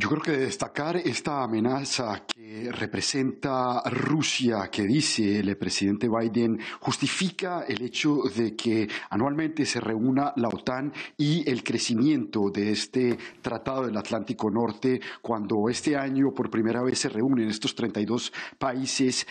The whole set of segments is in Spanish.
Yo creo que destacar esta amenaza que representa Rusia, que dice el presidente Biden, justifica el hecho de que anualmente se reúna la OTAN y el crecimiento de este Tratado del Atlántico Norte, cuando este año por primera vez se reúnen estos 32 países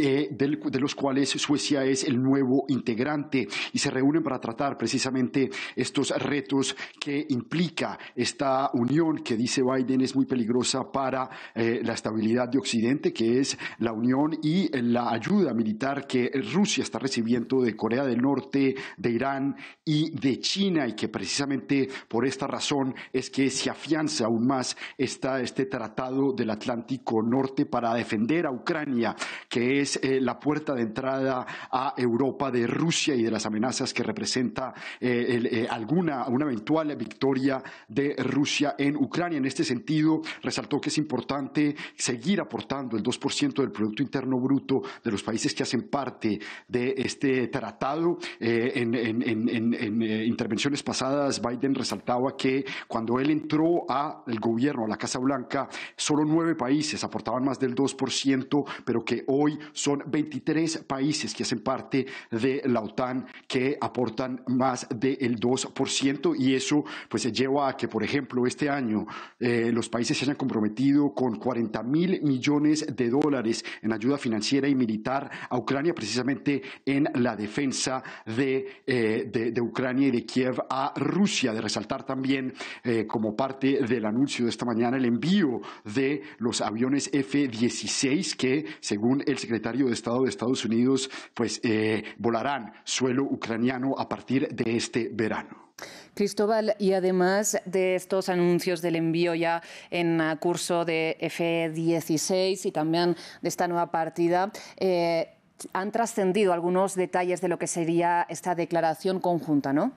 eh, de los cuales Suecia es el nuevo integrante y se reúnen para tratar precisamente estos retos que implica esta unión que dice Biden es muy peligrosa para eh, la estabilidad de Occidente, que es la unión y la ayuda militar que Rusia está recibiendo de Corea del Norte, de Irán y de China y que precisamente por esta razón es que se afianza aún más esta, este tratado del Atlántico Norte para defender a Ucrania, que es eh, la puerta de entrada a Europa de Rusia y de las amenazas que representa eh, eh, alguna una eventual victoria de Rusia en Ucrania. En este sentido, resaltó que es importante seguir aportando el 2% del Producto Interno Bruto de los países que hacen parte de este tratado. En, en, intervenciones pasadas, Biden resaltaba que cuando él entró al gobierno, a la Casa Blanca, solo nueve países aportaban más del 2%, pero que hoy son 23 países que hacen parte de la OTAN que aportan más del 2% y eso pues se lleva a que, por ejemplo, este año eh, los países se hayan comprometido con 40 mil millones de dólares en ayuda financiera y militar a Ucrania, precisamente en la defensa de, eh, de, Ucrania y de Kiev a Rusia. De resaltar también, eh, como parte del anuncio de esta mañana, el envío de los aviones F-16 que, según el secretario secretario de Estado de Estados Unidos, pues eh, volarán suelo ucraniano a partir de este verano. Cristóbal, y además de estos anuncios del envío ya en curso de F-16 y también de esta nueva partida, eh, han trascendido algunos detalles de lo que sería esta declaración conjunta, ¿no?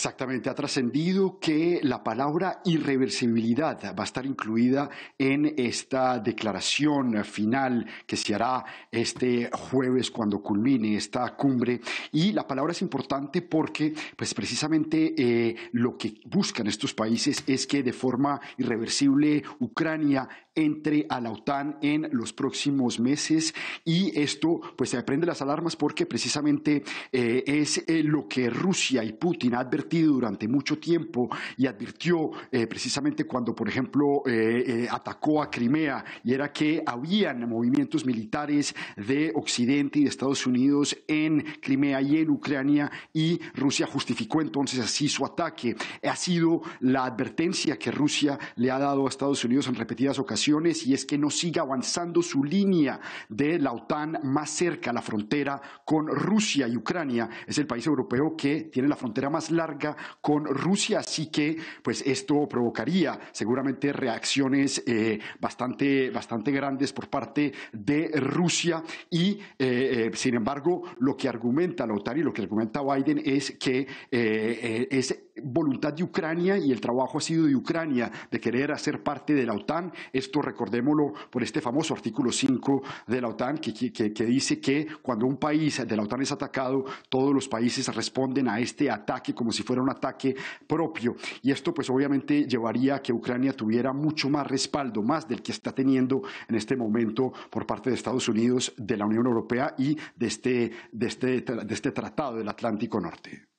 Exactamente, ha trascendido que la palabra irreversibilidad va a estar incluida en esta declaración final que se hará este jueves cuando culmine esta cumbre. Y la palabra es importante porque, pues precisamente eh, lo que buscan estos países es que de forma irreversible Ucrania entre a la OTAN en los próximos meses y esto pues se prende las alarmas porque precisamente eh, es eh, lo que Rusia y Putin ha advertido durante mucho tiempo y advirtió eh, precisamente cuando por ejemplo atacó a Crimea y era que habían movimientos militares de Occidente y de Estados Unidos en Crimea y en Ucrania y Rusia justificó entonces así su ataque. Ha sido la advertencia que Rusia le ha dado a Estados Unidos en repetidas ocasiones y es que no siga avanzando su línea de la OTAN más cerca a la frontera con Rusia y Ucrania. Es el país europeo que tiene la frontera más larga con Rusia, así que pues esto provocaría seguramente reacciones eh, bastante, bastante grandes por parte de Rusia y eh, eh, sin embargo lo que argumenta la OTAN y lo que argumenta Biden es que eh, es voluntad de Ucrania y el trabajo ha sido de Ucrania de querer hacer parte de la OTAN. Esto recordémoslo por este famoso artículo 5 de la OTAN que, que, dice que cuando un país de la OTAN es atacado, todos los países responden a este ataque como si fuera un ataque propio. Y esto pues obviamente llevaría a que Ucrania tuviera mucho más respaldo, más del que está teniendo en este momento por parte de Estados Unidos, de la Unión Europea y de este, de este, de este Tratado del Atlántico Norte.